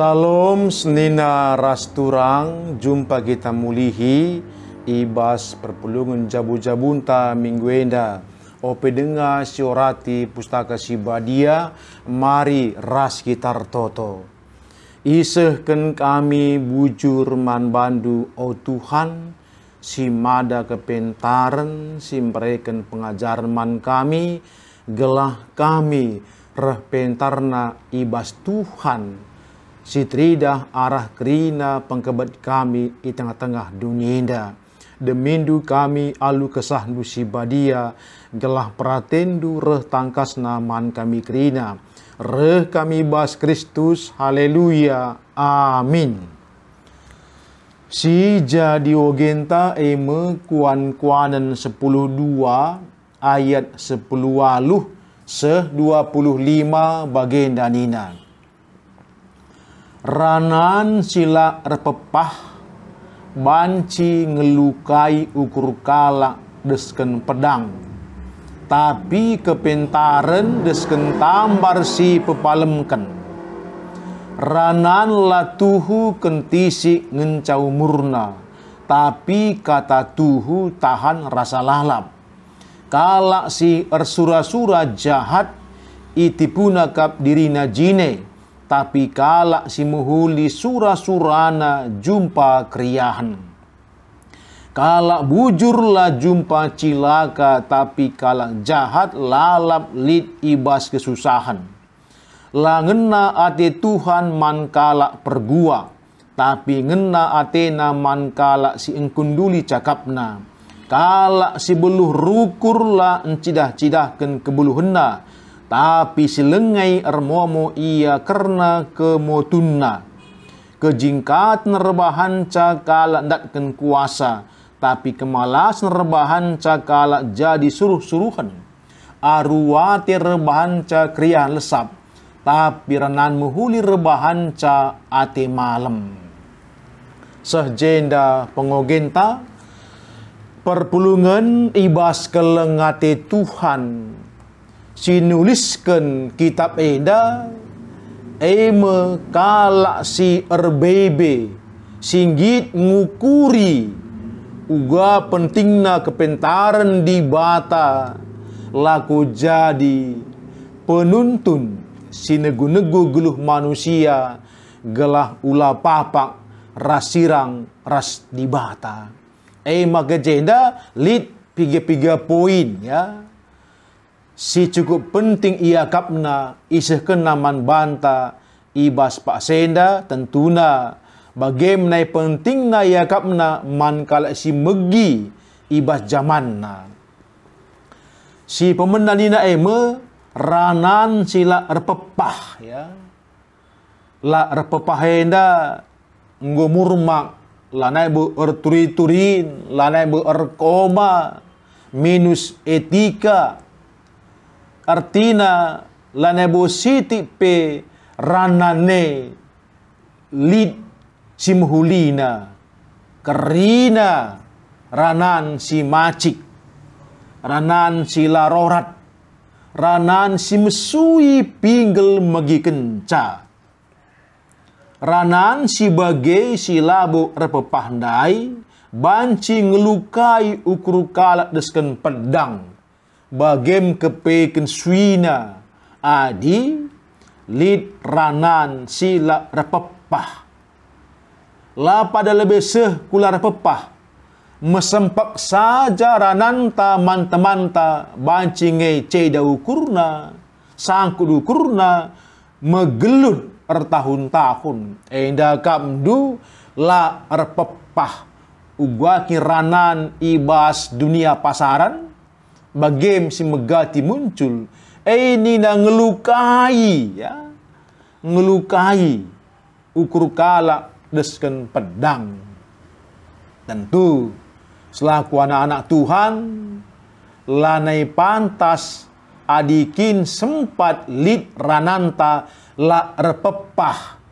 Salam senina rasturang, jumpa kita mulihi ibas perpulungan jabu-jabunta minggu enda. Ope dengar siorati pustaka si badia, mari ras kita toto. Isehken kami bujur man bandu, o Tuhan, si mada kepentaren, si mereken man kami, gelah kami, reh pentarna ibas Tuhan, trida arah kerina pengkebat kami di tengah-tengah dunia Demindu kami alu kesah badia gelah pratendu reh tangkas naman kami kerina. Reh kami bas Kristus, haleluya, amin. Si jadi ogenta eme kuan kuanen sepuluh dua ayat sepuluh aluh se 25 bagenda lima daninan ranan sila repepah banci ngelukai ukur kala desken pedang tapi kepentaren desken tambar si pepalemken ranan latuhu kentisi ngencau murna tapi kata tuhu tahan rasa lalap kala si ersura-sura jahat itipunakap kap dirina jine tapi kalak si muhuli sura-surana jumpa kriahan. Kalak bujurlah jumpa cilaka, tapi kalak jahat lalap lid ibas kesusahan. Langena ate Tuhan man kalak pergua, tapi ngena atena man kalak si engkunduli cakapna. Kalak si beluh rukurlah encidah cidahkan kebuluhna, tapi silengai ermomo ia karena kemotunna. Kejingkat nerbahan cakala ndakken kuasa, tapi kemalas nerbahan cakala jadi suruh-suruhan. Aruati rebahan cakria lesap, tapi renan muhuli rebahan ca ate malam. sejenda pengogenta, perpulungan ibas kelengate Tuhan, sinuliskan kitab eda eme kalak si erbebe singgit ngukuri uga pentingna kepentaran di bata laku jadi penuntun negu-negu geluh manusia gelah ula papak rasirang ras di bata. eme maka lit piga-piga poin ya si cukup penting ia kapna isih kenaman banta ibas pak senda tentuna bagaimana penting na ia kapna man kala si megi ibas zaman na si pemenalina eme ranan sila repepah ya la repepahenda nggo murmak la bu erturi turin lanai bu erkoma minus etika artina la nebositi pe ranane lid simhulina kerina ranan si macik ranan si larorat ranan si mesui pinggel megi kenca ranan si bagai si labu repepahdai banci ngelukai ukur kalak desken pedang bagem kepeken swina adi lid ranan sila repepah la pada lebih seh kula repepah mesempak saja rananta manta ta bancinge ceda ukurna sangkudu kurna megelut ertahun-tahun enda kamdu la repepah ugwaki ranan ibas dunia pasaran bagem si megati muncul eh, ini na ngelukai ya ngelukai ukur kala desken pedang tentu selaku anak-anak Tuhan lanai pantas adikin sempat lid rananta la repepah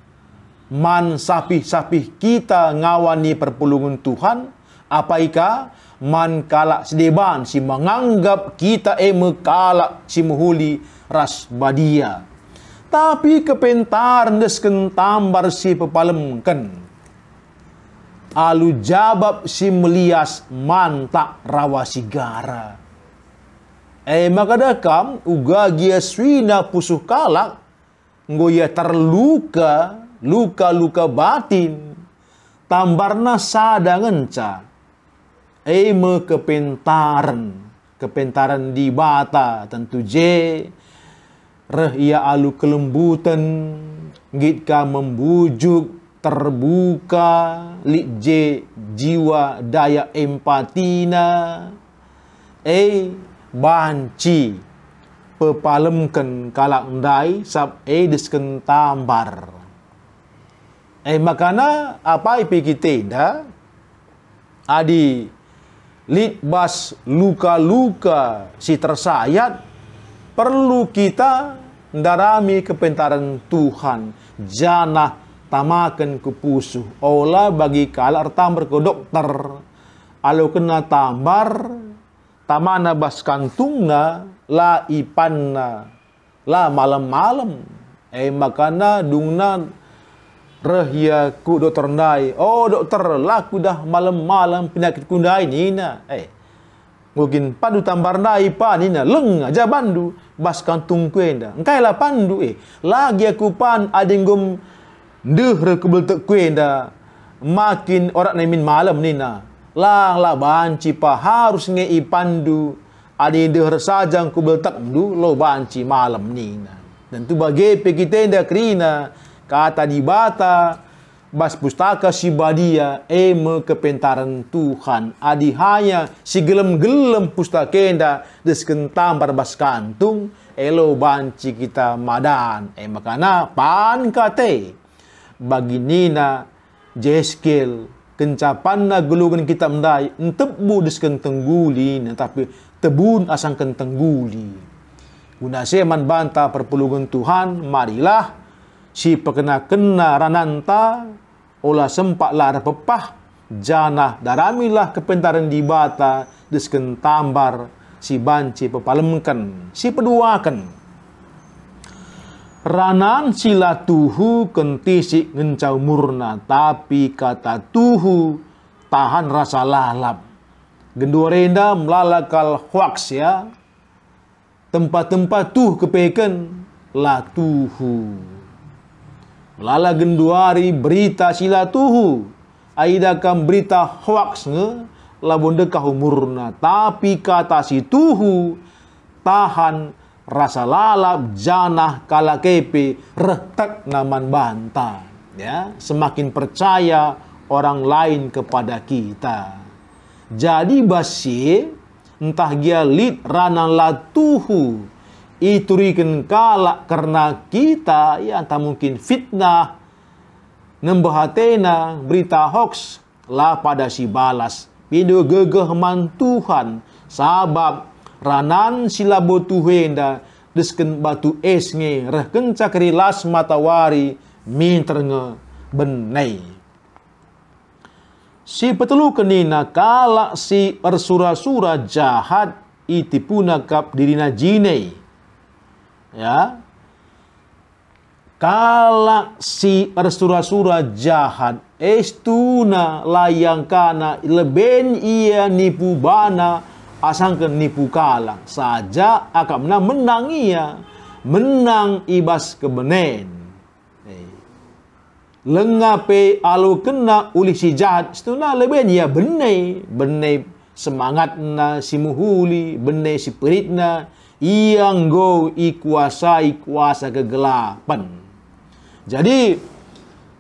man sapih-sapih kita ngawani perpulungan Tuhan apa ika? man kalak sedeban si menganggap kita eme kalak si muhuli ras badia. Tapi kepentar desken tambar si pepalemken. Alu jabab si melias mantak sigara. Eh maka dakam uga gia swina pusuh kalak ngoya terluka luka-luka batin tambarna sada ngenca Eme kepentaran. Kepentaran di bata tentu J. Reh ia alu kelembutan. Gitka membujuk terbuka. Lik J jiwa daya empatina. E banci pepalemken kalak ndai sab e disken tambar. Eh makana apa ipi kita dah adi litbas luka-luka si tersayat perlu kita darami kepentaran Tuhan janah tamakan kepusuh olah bagi kalah artam ke dokter alo kena tambar tamana bas kantungna la ipanna la malam-malam eh makana dungna Rahia ku dokter nai. Oh dokter, laku dah malam-malam penyakit kuda ni na. Eh. Mungkin pandu tambar nai pa ni na. Leng aja bandu. Bas kantung ku enda. Engkai lah pandu eh. Lagi aku pan adenggum deh rekebel tek ku enda. Makin orang nemin malam ni na. Lang lah banci pa harus ngei pandu. Adi deh sajang kubel beltak du lo banci malam ni na. Dan tu bagi pekite kita enda kerina kata di bata, bas pustaka si badia eme kepentaran Tuhan adi adihanya si gelem-gelem pustakenda desken tampar bas kantung elo banci kita madan eme eh, makana pan kate Bagi Nina, jeskel kencapan na gulungan kita mendai entebu desken tengguli tapi tebun asang kentengguli guna seman banta perpulungan Tuhan marilah si pekena-kena rananta ola sempak lara pepah jana daramilah kepentaran bata disken tambar si banci pepalemkan si peduakan ranan sila tuhu kenti ngencau murna tapi kata tuhu tahan rasa lalap renda melalakal hoaks ya tempat-tempat tuh kepeken tuhu. Lala genduari berita silatuhu. kam berita hoaks nge. dekah umurna. Tapi kata si tuhu. Tahan rasa lalap janah kala kepe. Retek naman banta. Ya, semakin percaya orang lain kepada kita. Jadi basi entah gialit ranan latuhu iturikin kala karena kita ya tak mungkin fitnah nembahatena berita hoax lah pada si balas video gegeh mantuhan sabab ranan sila botuhenda desken batu esnge reh kencak rilas matawari nge benai si petelu kenina kala si persura sura jahat itipunakap dirina jinei ya kalak si bersura-sura jahat estuna layang kana leben ia nipu bana asangke nipu kalang saja akan menang menang ia menang ibas kebenen eh. lengape alu kena uli si jahat estuna leben ia benai benai semangatna si muhuli benai si peritna yang go ikuasai kuasa kegelapan. Jadi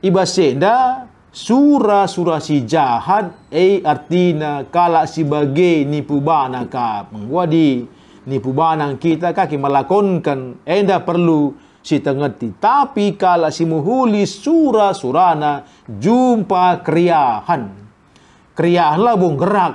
iba seda sura-sura si jahat eh artina kalak si bagai nipu bana ka mengwadi nipu banang kita kaki melakonkan enda perlu si tengerti tapi kala si muhuli sura surana jumpa kriahan kriahlah bung gerak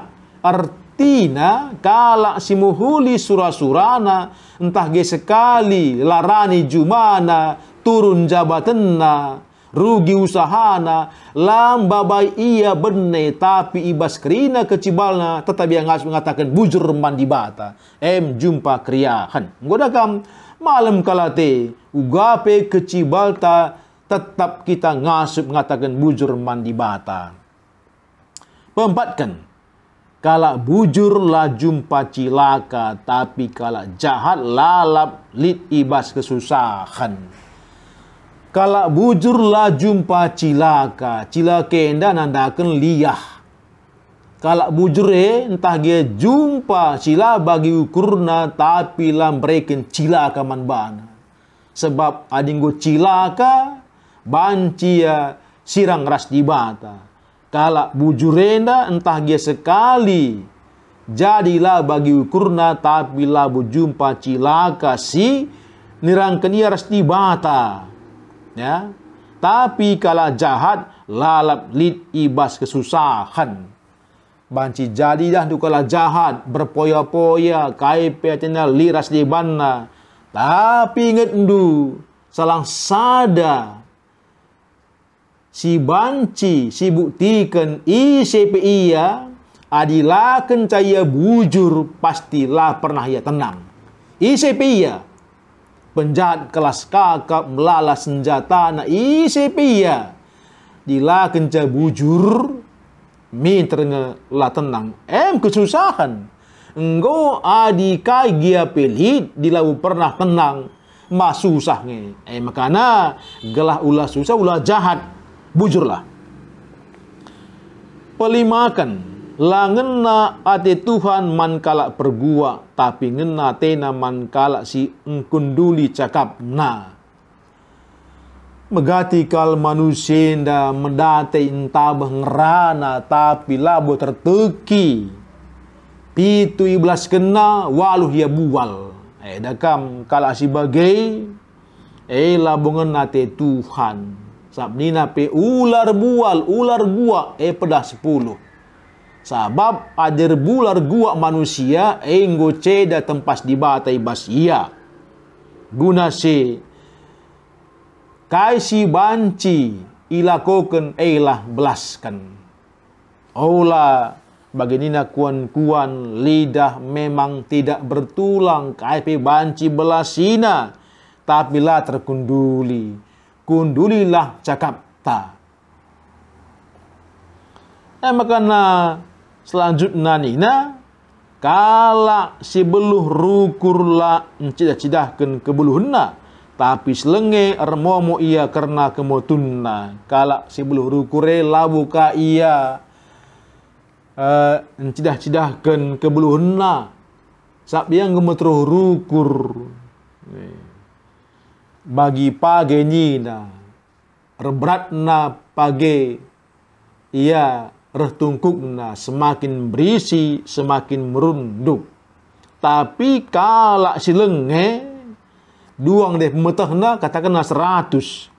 tina kala simuhuli sura-surana entah ge sekali larani jumana turun jabatenna rugi usahana lam babai iya benne tapi ibas kerina kecibalna tetapi yang ngas mengatakan bujur mandi bata em jumpa kriahan godakam malam kalate ugape kecibalta tetap kita ngasup mengatakan bujur mandi bata. Keempatkan, Kala bujur lah jumpa cilaka, tapi kala jahat lalap lid ibas kesusahan. Kala bujur lah jumpa cilaka, cilaka enda nandakan liyah. Kala bujur eh, entah dia jumpa sila bagi ukurna, tapi lah mereka cilaka manban. Sebab adinggo cilaka, bancia sirang ras dibata kala bujurenda entah dia sekali jadilah bagi ukurna tapi labu jumpa cilaka si nirangkenia resti bata ya tapi kala jahat lalap lid ibas kesusahan banci jadilah tu kala jahat berpoya-poya kai petena liras di banna tapi ingat ndu salang sada si banci si buktikan i CPI ya adila kencaya bujur pastilah pernah ya tenang i CPI ya penjahat kelas kakap melala senjata na i CPI ya dila kenca bujur mi lah tenang em kesusahan enggo adika gia pelit dilau pernah tenang Mas susah nge eh makana gelah ulah susah ulah jahat bujurlah. Pelimakan, langenna na ate Tuhan man pergua, tapi ngena tena man si engkunduli cakap na. Megati kal manusia nda mendate intabah ngerana, tapi labo terteki. Pitu iblas kena, waluh ya bual. Eh, dakam kalasi si bagai, eh labungan nate Tuhan Sabnina pe ular bual, ular gua, eh pedah sepuluh. Sabab ader bular gua manusia, enggo eh, ceda tempas di batai basia. Guna si kaisi banci ilakoken eilah eh, belaskan. Ola nina kuan-kuan lidah memang tidak bertulang kaisi banci belasina tapi lah terkunduli Kundulilah Jakarta. Emakana eh, ah, selanjutnya nina kala si beluh rukurla cida-cida ken kebeluhna tapi selenge ermomo ia karena kemotunna kala si beluh rukure eh labuka ia uh, eh, cidah-cidah ken kebeluhna sabiang gemetruh rukur Nih bagi pagi na rebratna pagi ia retungkukna semakin berisi semakin merunduk tapi kalak silenge eh, duang deh pemetahna katakanlah seratus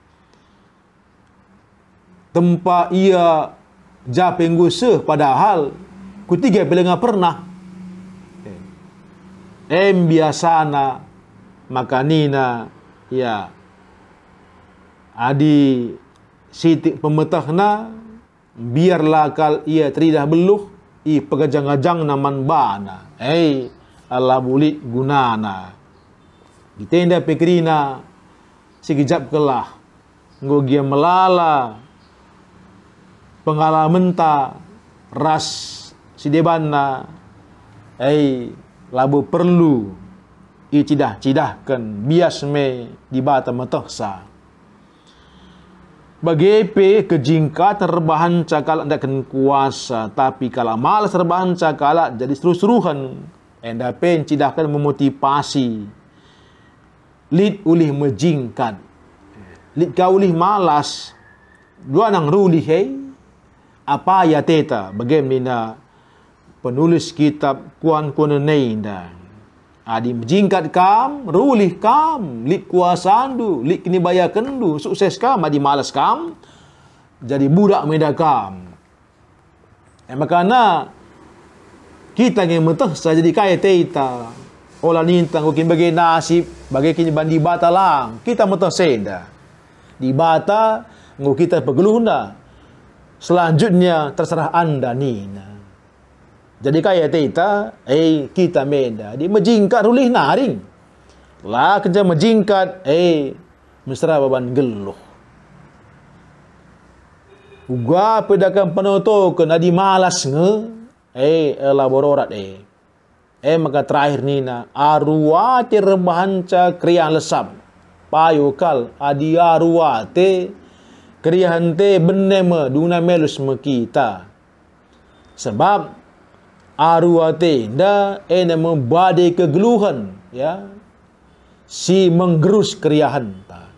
tempat ia japenggusa padahal kutiga belenga pernah em biasana makanina ya adi sitik pemetahna biarlah kal ia teridah beluh i pegajang-gajang naman bana ei ala bulit gunana kita indah si sigijap kelah nggo gia melala pengalaman ta ras sidebanna ei labu perlu Cidah, cidahkan bias me di bata metoksa. pe kejingka terbahan cakal akan kuasa, tapi kalau malas terbahan cakal jadi seru-seruhan. Enda pen cidahkan memotivasi. Lid ulih mejingkat. Lid kau ulih malas. Dua nang ruli hei. Apa ya teta bagaimana penulis kitab Kuan Kunenei dah. Adi menjingkat kam, rulih kam, lik kuasandu, lik kini bayar kendu, sukses kam, adi malas kam, jadi budak meda kam. Eh, makana kita yang mentah saja di kaya teita. Ola nintang kukin bagi nasib, bagi kini bandi bata lang. Kita mentah senda, Di bata, kita pegeluh Selanjutnya terserah anda nina. Jadi kaya kita, eh kita menda Di majingkat rulih naring. Lah kerja majingkat, eh mesra baban geluh. Uga pedakan penoto ke nadi malas nge, eh elaborat eh. Eh maka terakhir ni na aruati rebahanca kriang lesam. Payukal adi aruati kriahante benema duna melus mekita. Sebab aruate da ene membade kegeluhan ya si menggerus keriahan ta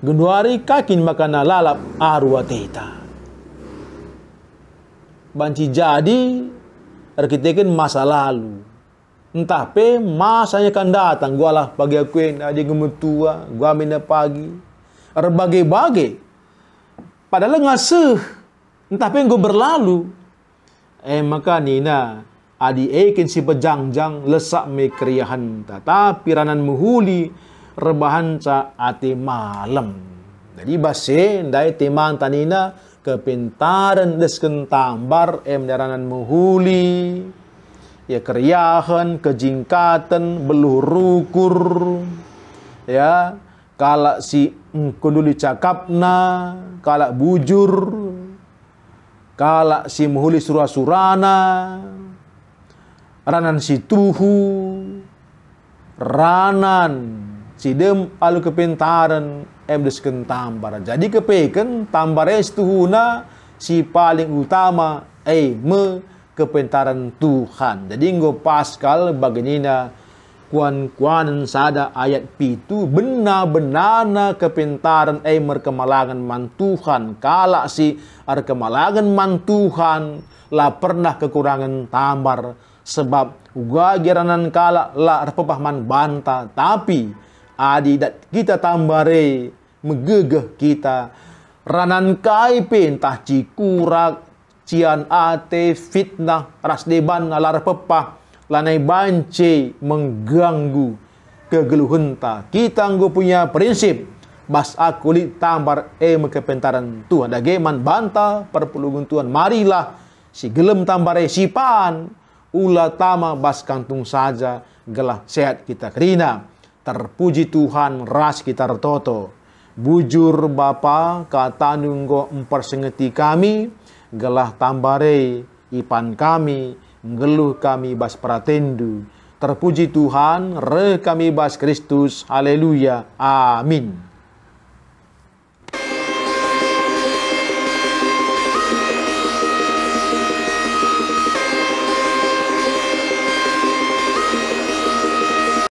genduari kakin makana lalap aruate ta banci jadi arkitekin masa lalu entah pe masanya kan datang gua lah pagi akuin aja gemetua gua mina pagi berbagai-bagai padahal ngasuh entah pe gua berlalu eh maka nina adi ekin si pejangjang lesak me keriahan tapi ranan muhuli rebahan ca ati malam jadi base ndai timan tanina kepintaran desken tambar em daranan muhuli ya keriahan kejingkatan beluh rukur ya kalau si engkuduli cakapna kalau bujur Kala surah surana, Ranan si tuhu, Ranan. si dem alu kepintaran. Emdes kentambara Jadi kepeken tambarnya situhuna. Si paling utama. Eh me kepintaran Tuhan. Jadi nggak Pascal baginina kuan kuanan sada ayat pitu benna benana kepintaran ai merkemalangan mantuhan kala si ar kemalangan mantuhan la pernah kekurangan tambar sebab geranan kala la pepahman banta tapi adi dat kita tambare megegeh kita ranan kai pentah cikurak cian ate fitnah ras deban alar pepah lanai banci mengganggu kegeluhunta. Kita nggo punya prinsip bas aku li tambar e kepentaran Tuhan. Dageman banta perpulungan Tuhan. Marilah si gelem tambar e pan. ula tama bas kantung saja gelah sehat kita kerina. Terpuji Tuhan ras kita tertoto. Bujur Bapa kata nunggo empersengeti kami gelah tambare ipan kami Ngeluh kami bas pratendu. Terpuji Tuhan, re kami bas Kristus. Haleluya. Amin.